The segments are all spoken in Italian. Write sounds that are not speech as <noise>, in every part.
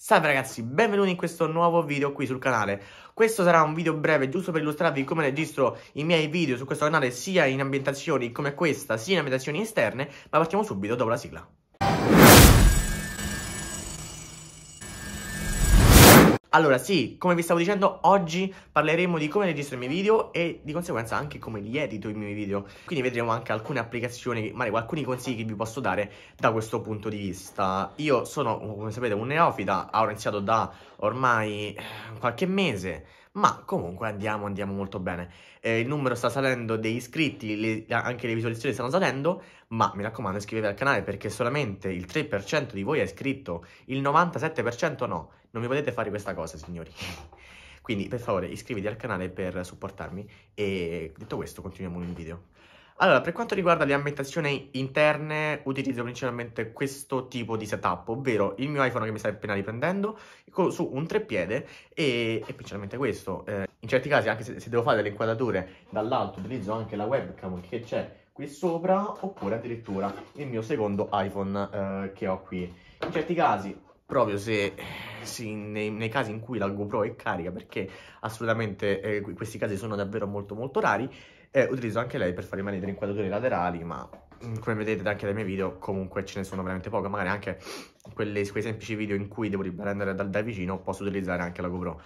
Salve ragazzi, benvenuti in questo nuovo video qui sul canale. Questo sarà un video breve giusto per illustrarvi come registro i miei video su questo canale sia in ambientazioni come questa, sia in ambientazioni esterne, ma partiamo subito dopo la sigla. Allora sì, come vi stavo dicendo, oggi parleremo di come registro i miei video e di conseguenza anche come li edito i miei video. Quindi vedremo anche alcune applicazioni, magari alcuni consigli che vi posso dare da questo punto di vista. Io sono, come sapete, un neofita, ho iniziato da ormai eh, qualche mese, ma comunque andiamo, andiamo molto bene. Eh, il numero sta salendo dei iscritti, le, anche le visualizzazioni stanno salendo, ma mi raccomando iscrivetevi al canale perché solamente il 3% di voi è iscritto, il 97% no. Non mi potete fare questa cosa, signori. <laughs> Quindi per favore iscriviti al canale per supportarmi e detto questo continuiamo il video. Allora, per quanto riguarda le ambientazioni interne, utilizzo principalmente questo tipo di setup, ovvero il mio iPhone che mi stai appena riprendendo su un treppiede e, e principalmente questo. Eh, in certi casi, anche se, se devo fare delle inquadrature dall'alto, utilizzo anche la webcam che c'è qui sopra, oppure addirittura il mio secondo iPhone eh, che ho qui. In certi casi proprio se, sì, nei, nei, casi in cui la GoPro è carica, perché assolutamente eh, questi casi sono davvero molto molto rari, e utilizzo anche lei per fare rimanere le inquadrature laterali, ma mm, come vedete anche dai miei video comunque ce ne sono veramente poche, magari anche quelli, quei semplici video in cui devo riprendere da, da vicino posso utilizzare anche la GoPro.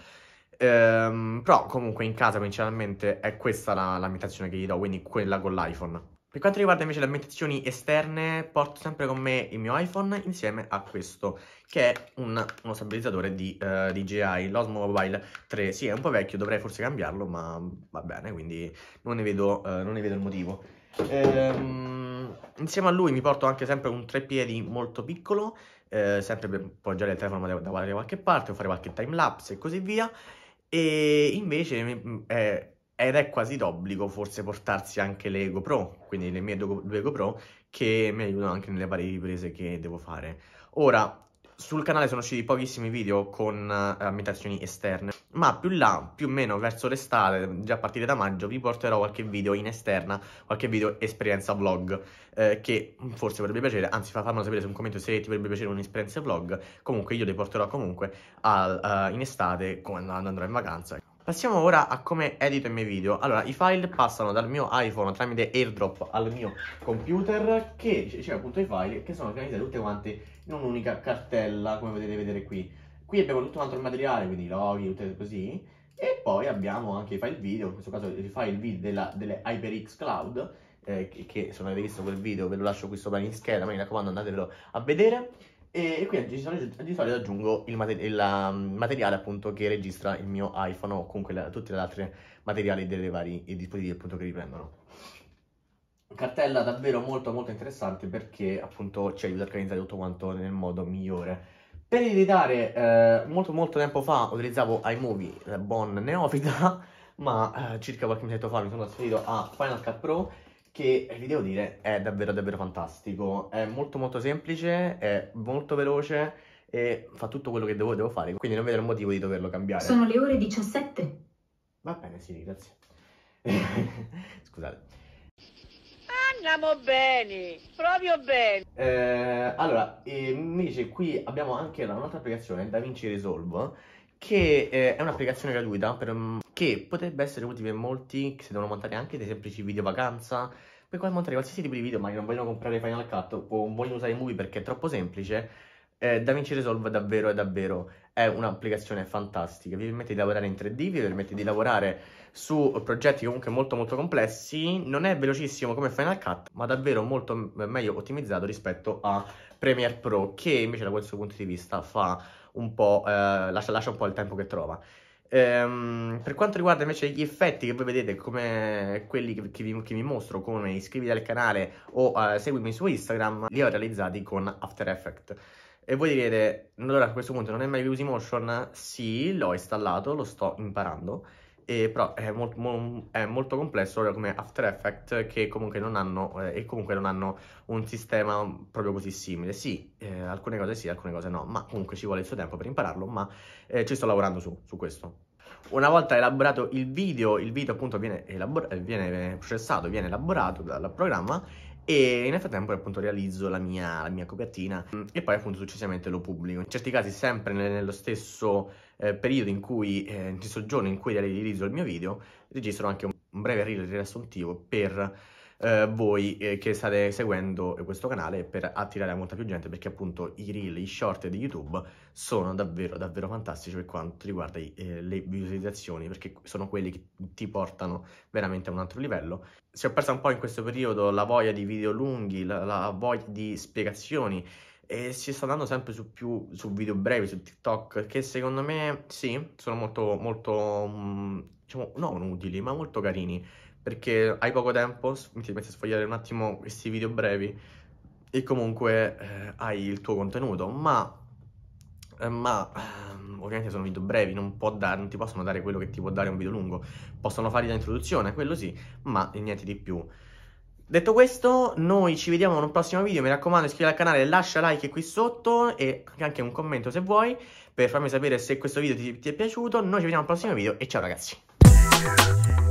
Ehm, però comunque in casa principalmente è questa la, la che gli do, quindi quella con l'iPhone. Per quanto riguarda invece le ambientazioni esterne, porto sempre con me il mio iPhone insieme a questo, che è un, uno stabilizzatore di uh, eh, DJI, l'Osmo Mobile 3. Sì, è un po' vecchio, dovrei forse cambiarlo, ma va bene, quindi non ne vedo, uh, non ne vedo il motivo. Ehm, insieme a lui mi porto anche sempre un treppiedi molto piccolo, eh, sempre per poggiare il telefono da, da qualche parte o fare qualche time lapse e così via. E invece eh, ed è quasi d'obbligo forse portarsi anche le GoPro, quindi le mie due GoPro che mi aiutano anche nelle varie riprese che devo fare. Ora, sul canale sono usciti pochissimi video con eh, ambientazioni esterne, ma più là, più o meno verso l'estate, già a partire da maggio, vi porterò qualche video in esterna, qualche video esperienza vlog, eh, che forse potrebbe piacere, anzi fammelo sapere su un commento se ti potrebbe piacere un'esperienza vlog, comunque io le porterò comunque al, uh, in estate quando andrò in vacanza. Passiamo ora a come edito i miei video. Allora, i file passano dal mio iPhone tramite airdrop al mio computer che riceve appunto i file che sono organizzati tutte quante in un'unica cartella, come potete vedere qui. Qui abbiamo tutto un altro materiale, quindi loghi, tutte così. E poi abbiamo anche i file video, in questo caso i file video della, delle HyperX Cloud, eh, che se non avete visto quel video ve lo lascio qui sopra in scheda, ma mi raccomando andatevelo a vedere. E qui di solito, di solito aggiungo il, mater- il mm, materiale appunto che registra il mio iPhone o comunque la, tutti gli altri materiali dei vari dispositivi appunto che riprendono. Cartella davvero molto molto interessante perché appunto ci aiuta a organizzare tutto quanto nel modo migliore. Per editare, eh, molto molto tempo fa utilizzavo iMovie, eh, buon neofita, <laughs> ma eh, circa qualche mesetto fa mi sono trasferito a Final Cut Pro che vi devo dire è davvero davvero fantastico, è molto molto semplice, è molto veloce e fa tutto quello che devo, devo fare, quindi non vedo il motivo di doverlo cambiare. Sono le ore 17. Va bene, sì, grazie. <laughs> Scusate. Andiamo bene, proprio bene. Eh, allora, eh, invece qui abbiamo anche un'altra applicazione, DaVinci Resolve, che eh, è un'applicazione gratuita per che potrebbe essere utile per molti che si devono montare anche dei semplici video vacanza, per quale montare qualsiasi tipo di video ma che non vogliono comprare Final Cut o vogliono usare i movie perché è troppo semplice, eh, DaVinci Resolve davvero è davvero è un'applicazione fantastica, vi permette di lavorare in 3D, vi permette di lavorare su progetti comunque molto molto complessi, non è velocissimo come Final Cut, ma davvero molto eh, meglio ottimizzato rispetto a Premiere Pro che invece da questo punto di vista fa un po', eh, lascia, lascia un po' il tempo che trova. Ehm, per quanto riguarda invece gli effetti che voi vedete come quelli che, che, vi, che vi, mostro come iscriviti al canale o uh, eh, seguimi su Instagram, li ho realizzati con After Effects. E voi direte, allora a questo punto non è mai più Motion? Sì, l'ho installato, lo sto imparando e però è molto, mo, è molto complesso come After Effects che comunque non hanno, eh, e comunque non hanno un sistema proprio così simile. Sì, eh, alcune cose sì, alcune cose no, ma comunque ci vuole il suo tempo per impararlo, ma eh, ci sto lavorando su, su questo. Una volta elaborato il video, il video appunto viene, elabor- eh, viene processato, viene elaborato dal programma e nel frattempo appunto realizzo la mia, la mia copertina mm, e poi appunto successivamente lo pubblico. In certi casi sempre nello stesso eh, periodo in cui, eh, di soggiorno in cui realizzo il mio video, registro anche un, un breve reel riassuntivo per eh, voi eh, che state seguendo questo canale per attirare molta più gente perché appunto i reel, i short di YouTube sono davvero davvero fantastici per quanto riguarda i, eh, le visualizzazioni perché sono quelli che ti portano veramente a un altro livello. Si è persa un po' in questo periodo la voglia di video lunghi, la, la voglia di spiegazioni e si sta andando sempre su più su video brevi su TikTok che secondo me sì, sono molto molto mm, diciamo non utili, ma molto carini perché hai poco tempo, mi ti metti a sfogliare un attimo questi video brevi e comunque eh, hai il tuo contenuto, ma eh, ma ehm, ovviamente sono video brevi, non, dare, non, ti possono dare quello che ti può dare un video lungo, possono fargli da introduzione, quello sì, ma niente di più. Detto questo, noi ci vediamo in un prossimo video, mi raccomando iscriviti al canale, lascia like qui sotto e anche un commento se vuoi per farmi sapere se questo video ti, ti è piaciuto. Noi ci vediamo al prossimo video e ciao ragazzi!